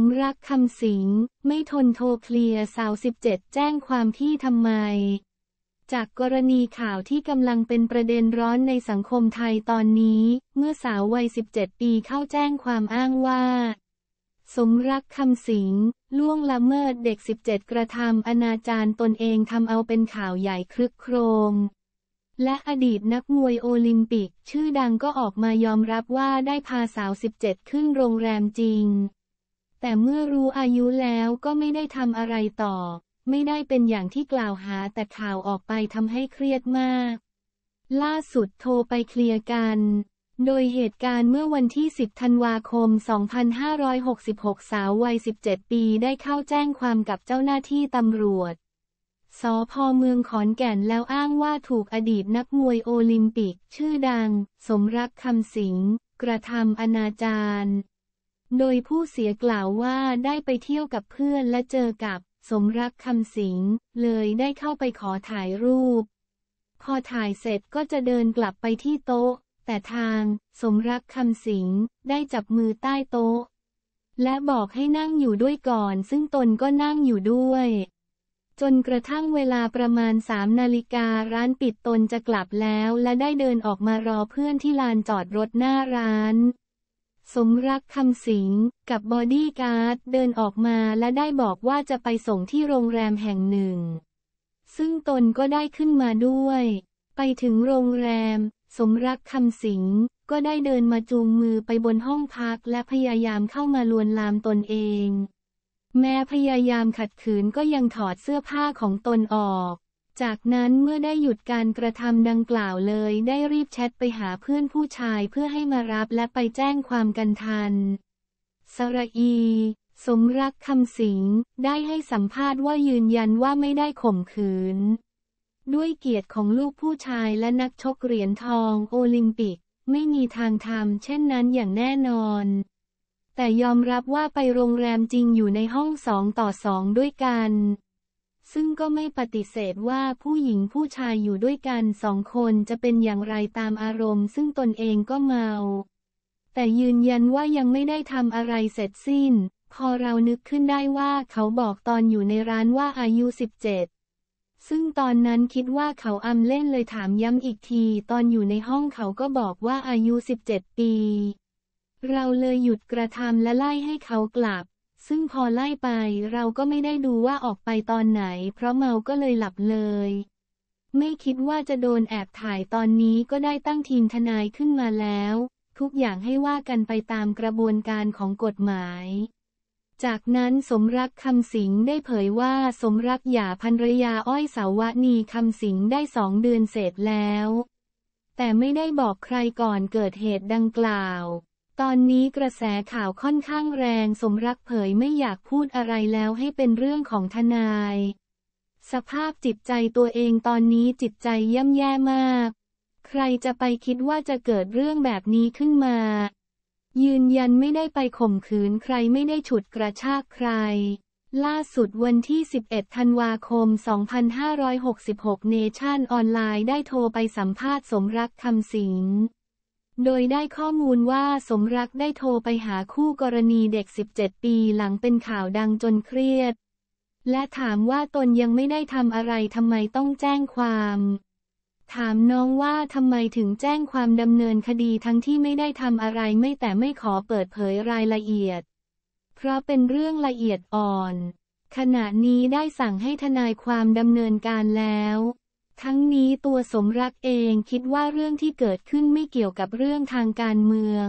มรักคำสิง ไม่ทนโทรเคลียร์ สาว 17 แจ้งความที่ทำไม จากกรณีข่าวที่กำลังเป็นประเด็นร้อนในสังคมไทยตอนนี้ เมื่อสาววัย 17 ปีเข้าแจ้งความอ้างว่า สมรักคำสิงล่วงละเมิดเด็ก 17 กระทำอนาจารตนเองทำเอาเป็นข่าวใหญ่คลึกโครม และอดีตนักมวยโอลิมปิกชื่อดังก็ออกมายอมรับว่าได้พาสาว 17 ขึ้นโรงแรมจริงแต่เมื่อรู้อายุแล้วก็ไม่ได้ทำอะไรต่อ ไม่ได้เป็นอย่างที่กล่าวหาแต่ข่าวออกไปทำให้เครียดมาก ล่าสุดโทรไปเคลียร์กัน โดยเหตุการณ์เมื่อวันที่ 10 ธันวาคม 2566 สาววัย 17 ปีได้เข้าแจ้งความกับเจ้าหน้าที่ตำรวจสพเมืองขอนแก่นแล้วอ้างว่าถูกอดีตนักมวยโอลิมปิกชื่อดัง สมรักคำสิงกระทำอนาจารโดยผู้เสียกล่าวว่าได้ไปเที่ยวกับเพื่อนและเจอกับ สมรักคำสิง เลยได้เข้าไปขอถ่ายรูป พอถ่ายเสร็จก็จะเดินกลับไปที่โต๊ะ แต่ทางสมรักคำสิงได้จับมือใต้โต๊ะและบอกให้นั่งอยู่ด้วยก่อน ซึ่งตนก็นั่งอยู่ด้วย จนกระทั่งเวลาประมาณสามนาฬิการ้านปิดตนจะกลับแล้วและได้เดินออกมารอเพื่อนที่ลานจอดรถหน้าร้านสมรักคำสิงกับบอดี้การ์ดเดินออกมาและได้บอกว่าจะไปส่งที่โรงแรมแห่งหนึ่ง ซึ่งตนก็ได้ขึ้นมาด้วย ไปถึงโรงแรม สมรักคำสิงก็ได้เดินมาจูงมือไปบนห้องพักและพยายามเข้ามาลวนลามตนเอง แม้พยายามขัดขืนก็ยังถอดเสื้อผ้าของตนออกจากนั้นเมื่อได้หยุดการกระทำดังกล่าวเลยได้รีบแชทไปหาเพื่อนผู้ชายเพื่อให้มารับและไปแจ้งความกันทัน สระอี สมรักคำสิงได้ให้สัมภาษณ์ว่ายืนยันว่าไม่ได้ข่มขืน ด้วยเกียรติของลูกผู้ชายและนักชกเหรียญทอง โอลิมปิก ไม่มีทางทำเช่นนั้นอย่างแน่นอน แต่ยอมรับว่าไปโรงแรมจริงอยู่ในห้องสองต่อสองด้วยกันซึ่งก็ไม่ปฏิเสธว่าผู้หญิงผู้ชายอยู่ด้วยกันสองคนจะเป็นอย่างไรตามอารมณ์ ซึ่งตนเองก็เมา แต่ยืนยันว่ายังไม่ได้ทำอะไรเสร็จสิ้น พอเรานึกขึ้นได้ว่าเขาบอกตอนอยู่ในร้านว่าอายุ 17 ซึ่งตอนนั้นคิดว่าเขาอำเล่นเลยถามย้ำอีกที ตอนอยู่ในห้องเขาก็บอกว่าอายุ 17 ปี เราเลยหยุดกระทำและไล่ให้เขากลับซึ่งพอไล่ไปเราก็ไม่ได้ดูว่าออกไปตอนไหน เพราะเมาก็เลยหลับเลย ไม่คิดว่าจะโดนแอบถ่ายตอนนี้ก็ได้ตั้งทีมทนายขึ้นมาแล้ว ทุกอย่างให้ว่ากันไปตามกระบวนการของกฎหมาย จากนั้นสมรักคำสิงได้เผยว่าสมรักหย่าพันรยาอ้อยสาวะนีคำสิงได้สองเดือนเสร็จแล้ว แต่ไม่ได้บอกใครก่อนเกิดเหตุดังกล่าวตอนนี้กระแสข่าวค่อนข้างแรงสมรักเผยไม่อยากพูดอะไรแล้วให้เป็นเรื่องของทนาย สภาพจิตใจตัวเองตอนนี้จิตใจย่ำแย่มาก ใครจะไปคิดว่าจะเกิดเรื่องแบบนี้ขึ้นมา ยืนยันไม่ได้ไปข่มขืนใครไม่ได้ฉุดกระชากใคร ล่าสุดวันที่ 11 ธันวาคม 2566 เนชั่นออนไลน์ได้โทรไปสัมภาษณ์สมรักคำสิงห์โดยได้ข้อมูลว่าสมรักได้โทรไปหาคู่กรณีเด็ก 17 ปีหลังเป็นข่าวดังจนเครียด และถามว่าตนยังไม่ได้ทำอะไรทำไมต้องแจ้งความ ถามน้องว่าทำไมถึงแจ้งความดำเนินคดีทั้งที่ไม่ได้ทำอะไรไม่แต่ไม่ขอเปิดเผยรายละเอียด เพราะเป็นเรื่องละเอียดอ่อน ขณะนี้ได้สั่งให้ทนายความดำเนินการแล้วทั้งนี้ตัวสมรักเองคิดว่าเรื่องที่เกิดขึ้นไม่เกี่ยวกับเรื่องทางการเมือง